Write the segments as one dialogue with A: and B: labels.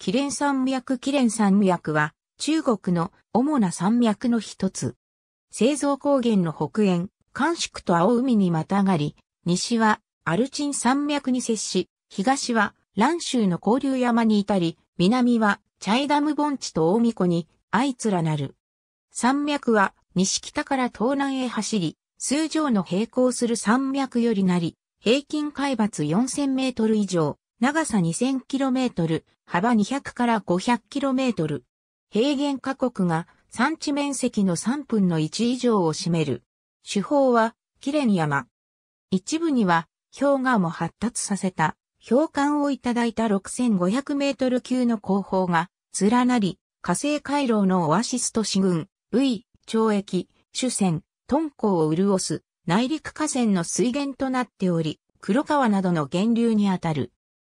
A: キレン山脈キレン山脈は中国の主な山脈の一つ。製造高原の北縁、寒宿と青海にまたがり、西はアルチン山脈に接し、東は蘭州の交流山に至り、南はチャイダム盆地と大巫湖に相連なる。山脈は西北から東南へ走り、通常の並行する山脈よりなり、平均海抜4000メートル以上、長さ 2000km、幅200から 500km。平原下国が産地面積の3分の1以上を占める。手法は、キレン山。一部には、氷河も発達させた、氷冠をいただいた6500メートル級の工法が、連なり、火星回廊のオアシスト。市群、V、町駅、主線、ンコを潤す、内陸河川の水源となっており、黒川などの源流にあたる。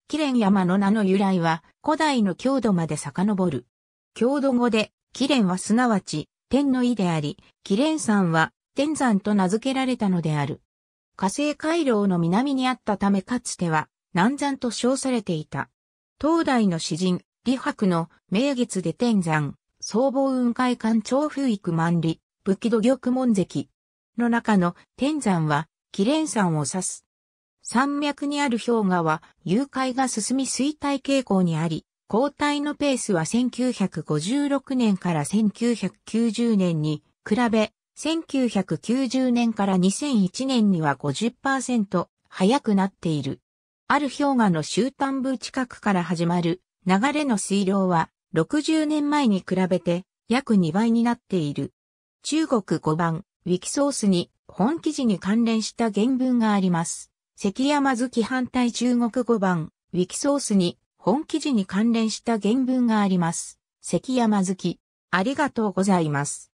A: キレン山の名の由来は古代の郷土まで遡る。郷土語で、キレンはすなわち、天の意であり、キレン山は天山と名付けられたのである。火星回廊の南にあったためかつては南山と称されていた。東大の詩人、李白の名月で天山、総合雲海館長風域万里、武器土玉門関。の中の天山は、キレン山を指す。山脈にある氷河は、融解が進み衰退傾向にあり、交代のペースは1956年から1990年に比べ、1990年から2001年には50%早くなっている。ある氷河の終端部近くから始まる流れの水量は60年前に比べて約2倍になっている。中国5番ウィキソースに本記事に関連した原文があります。関山月反対中国語版、ウィキソースに本記事に関連した原文があります。関山月、ありがとうございます。